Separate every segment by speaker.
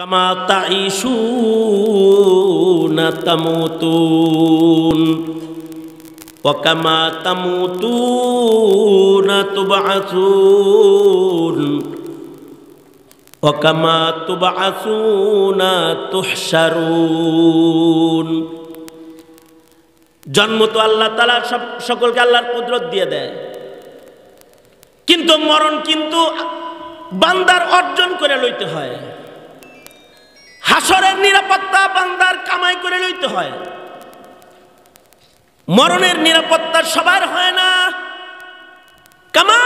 Speaker 1: কামা তাইশু না তামুতুন وكما تموتون تبعثون وكما تبعثون تحشرون জন্ম তো আল্লাহ তালা সব সকলকে আল্লাহর কুদরত দিয়ে দেয় কিন্তু মরণ কিন্তু বান্দার অর্জন করে লইতে হয় হাসরের নিরাপত্তা বান্দার কামাই করে লইতে হয় মরণের নিরাপত্তা সবার হয় না কামা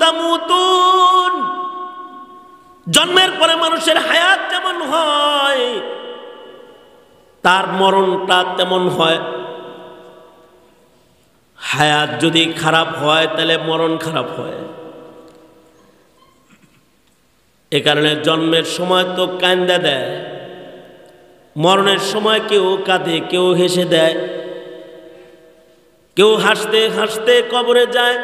Speaker 1: তামুতুন জন্মের পরে মানুষের হায়াত যেমন হয় তার মরণটা তেমন হয় হায়াত যদি খারাপ হয় তাহলে মরণ খারাপ হয় এ কারণে জন্মের সময় তো কান্দা দেয় মরণের সময় কেউ কাঁদে কেউ হেসে দেয় কেউ হাসতে হাসতে কবরে যায়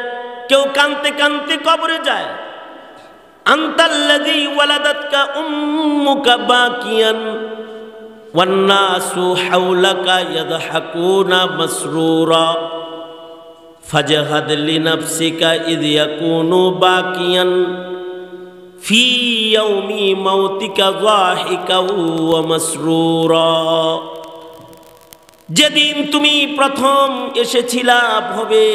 Speaker 1: কেউ কানতে কানতে কবরে যায় আন্তাল্লাযী বাকিয়ান বাকিয়ান في يوم موتك ضاحكا ومسرورا যেদিন তুমি প্রথম এসেছিলা ভবে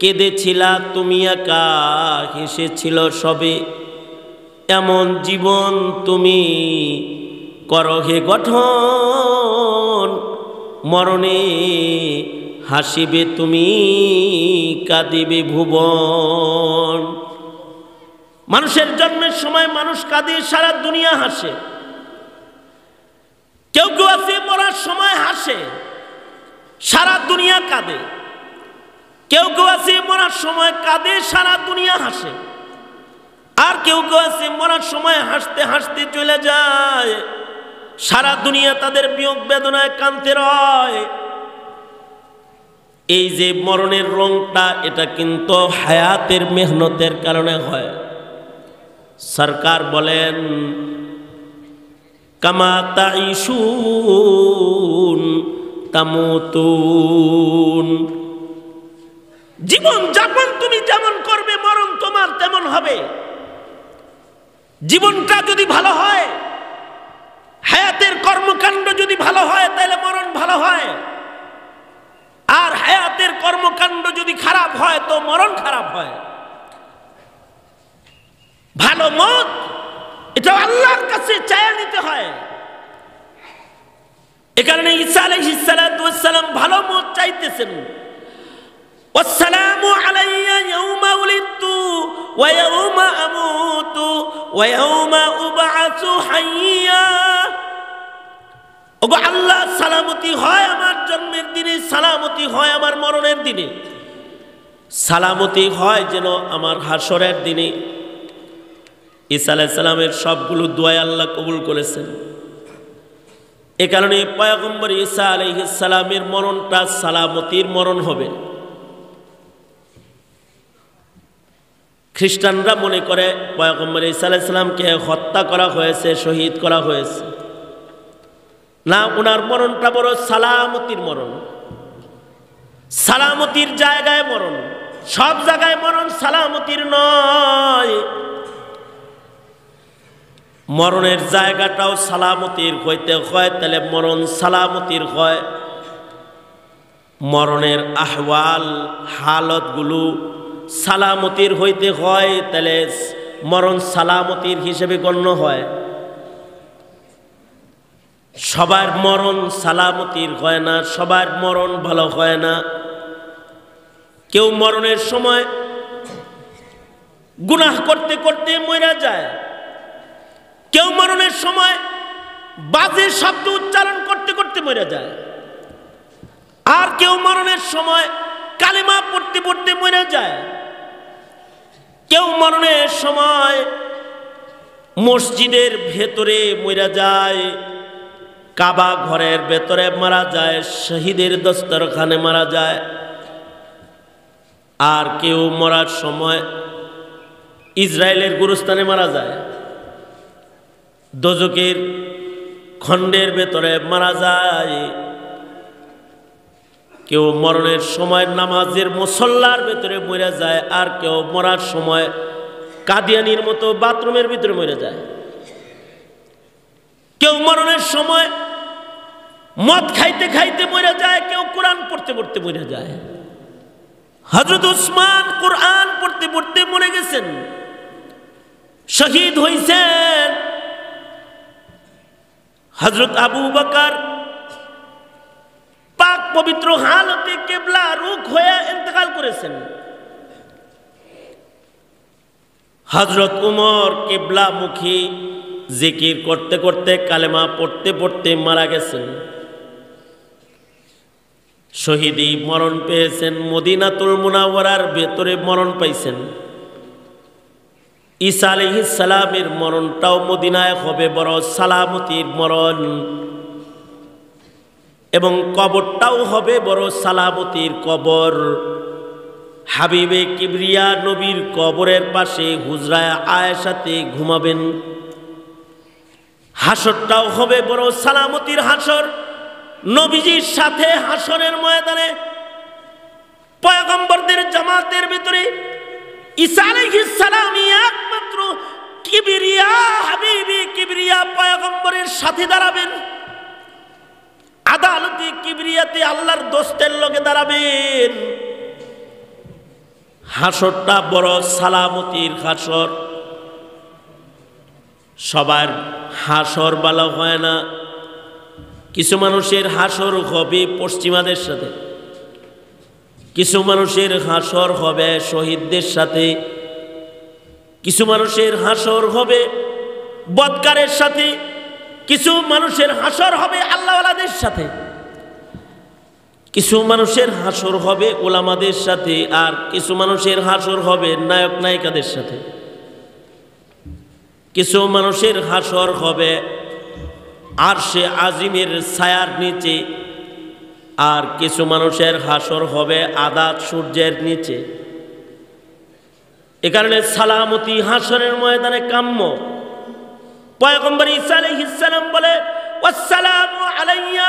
Speaker 1: কেঁদেছিলা তুমি একা হেসেছিল সবে এমন জীবন তুমি করহে গঠন মরণে হাসিবে তুমি কাঁদিবে ভুবন মানুষের জন্মের সময় মানুষ কাঁদে সারা দুনিয়া হাসে কেউ কেউ আছে মরার সময় হাসে সারা দুনিয়া কাঁদে কেউ কেউ আছে মরার সময় কাঁদে সারা দুনিয়া হাসে আর কেউ কেউ আছে মরার সময় হাসতে হাসতে চলে যায় সারা দুনিয়া তাদের বিয়োগ বেদনায় কানতে রয় এই যে মরণের রংটা এটা কিন্তু হায়াতের মেহনতের কারণে হয় সরকার বলেন কামা তাইসুন জীবন যাপন তুমি যেমন করবে মরণ তোমার তেমন হবে জীবনটা যদি ভালো হয় হায়াতের কর্মকাণ্ড যদি ভালো হয় তাহলে মরণ ভালো হয় আর হায়াতের কর্মকাণ্ড যদি খারাপ হয় তো মরণ খারাপ হয় ভালো মত এটা আল্লাহর কাছে চায় নিতে হয় এ কারণে ঈসা আলাইহিসসালাম ভালো মত চাইতেছেন والسلام علي يوم ولدت ويوم أموت ويوم أبعث حيا ওগো আল্লাহ সালামতি হয় আমার জন্মের দিনে সালামতি হয় আমার মরণের দিনে সালামতি হয় যেন আমার হাসরের দিনে ইসা আলাইসাল্লামের সবগুলো দোয়াই আল্লাহ কবুল করেছেন এ কারণে পয়াগম্বর ইসা আলহিসালামের মরণটা সালামতির মরণ হবে খ্রিস্টানরা মনে করে পয়াগম্বর ইসা আলাইসালামকে হত্যা করা হয়েছে শহীদ করা হয়েছে না ওনার মরণটা বড় সালামতির মরণ সালামতির জায়গায় মরণ সব জায়গায় মরণ সালামতির নয় মরণের জায়গাটাও সালামতির হইতে হয় তাহলে মরণ সালামতির হয় মরণের আহওয়াল হালতগুলো সালামতির হইতে হয় তাহলে মরণ সালামতির হিসেবে গণ্য হয় সবার মরণ সালামতির হয় না সবার মরণ ভালো হয় না কেউ মরণের সময় গুনাহ করতে করতে মরা যায় কেউ মরণের সময় বাজে শব্দ উচ্চারণ করতে করতে মরে যায় আর কেউ মরণের সময় কালিমা পড়তে পড়তে মরে যায় কেউ মরণের সময় মসজিদের ভেতরে মরা যায় কাবা ঘরের ভেতরে মারা যায় শহীদের দস্তরখানে মারা যায় আর কেউ মরার সময় ইসরায়েলের গুরুস্থানে মারা যায় দোজকের খণ্ডের ভেতরে মারা যায় কেউ মরণের সময় নামাজের মুসল্লার ভেতরে মরে যায় আর কেউ মরার সময় কাদিয়ানির মতো বাথরুমের ভিতরে মরে যায় কেউ মরণের সময় মদ খাইতে খাইতে মরে যায় কেউ কোরআন পড়তে পড়তে মরে যায় হজরত উসমান কোরআন পড়তে পড়তে মরে গেছেন শহীদ হয়েছেন হজরত আবু বকার পাক পবিত্র হালতে কেবলা রুখ হয়ে ইন্তকাল করেছেন হজরত উমর মুখী জিকির করতে করতে কালেমা পড়তে পড়তে মারা গেছেন শহীদি মরণ পেয়েছেন মদিনাতুল মুনাওয়ারার ভেতরে মরণ পাইছেন ঈসা সালামের মরণটাও মদিনায় হবে বড় সালামতির মরণ এবং কবরটাও হবে বড় সালামতির কবর হাবিবে কিবরিয়া নবীর কবরের পাশে হুজরায় আয়েশাতে ঘুমাবেন হাসরটাও হবে বড় সালামতির হাসর নবীজির সাথে হাসরের ময়দানে পয়গম্বরদের জামাতের ভিতরে ইসা সালামিয়া কিবিরিয়া হাবিবি কিবরিয়া পয়গম্বরের সাথে দাঁড়াবেন আদালতে কিবরিয়াতে আল্লাহর দোস্তের লোকে দাঁড়াবেন হাসরটা বড় সালামতির হাসর সবার হাসর ভালো হয় না কিছু মানুষের হাসর হবে পশ্চিমাদের সাথে কিছু মানুষের হাসর হবে শহীদদের সাথে কিছু মানুষের হাসর হবে বৎকারের সাথে কিছু মানুষের হাসর হবে আল্লাহওয়ালাদের সাথে কিছু মানুষের হাসর হবে ওলামাদের সাথে আর কিছু মানুষের হাসর হবে নায়ক নায়িকাদের সাথে কিছু মানুষের হাসর হবে আর সে আজিমের ছায়ার নিচে আর কিছু মানুষের হাসর হবে আদাত সূর্যের নিচে এ কারণে সালামতি হাসরের ময়দানে কাম্য পয়গম্বর ইসা বলে আলাইয়া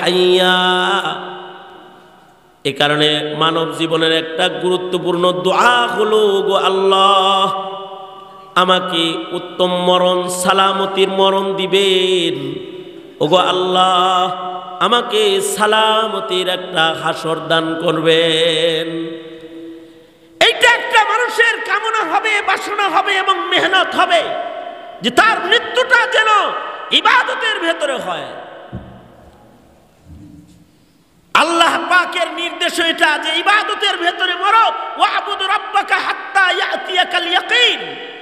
Speaker 1: হাইয়া এ কারণে মানব জীবনের একটা গুরুত্বপূর্ণ দোয়া হলো গো আল্লাহ আমাকে উত্তম মরণ সালামতির মরণ দিবেন ওগো আল্লাহ আমাকে সালামতির একটা হাসর দান করবেন এইটা একটা মানুষের কামনা হবে বাসনা হবে এবং মেহনত হবে যে তার মৃত্যুটা যেন ইবাদতের ভেতরে হয় আল্লাহ পাকের নির্দেশ এটা যে ইবাদতের ভেতরে মরো ওয়াবুদ রাব্বাকা হাত্তা ইয়াতিয়াকাল ইয়াকিন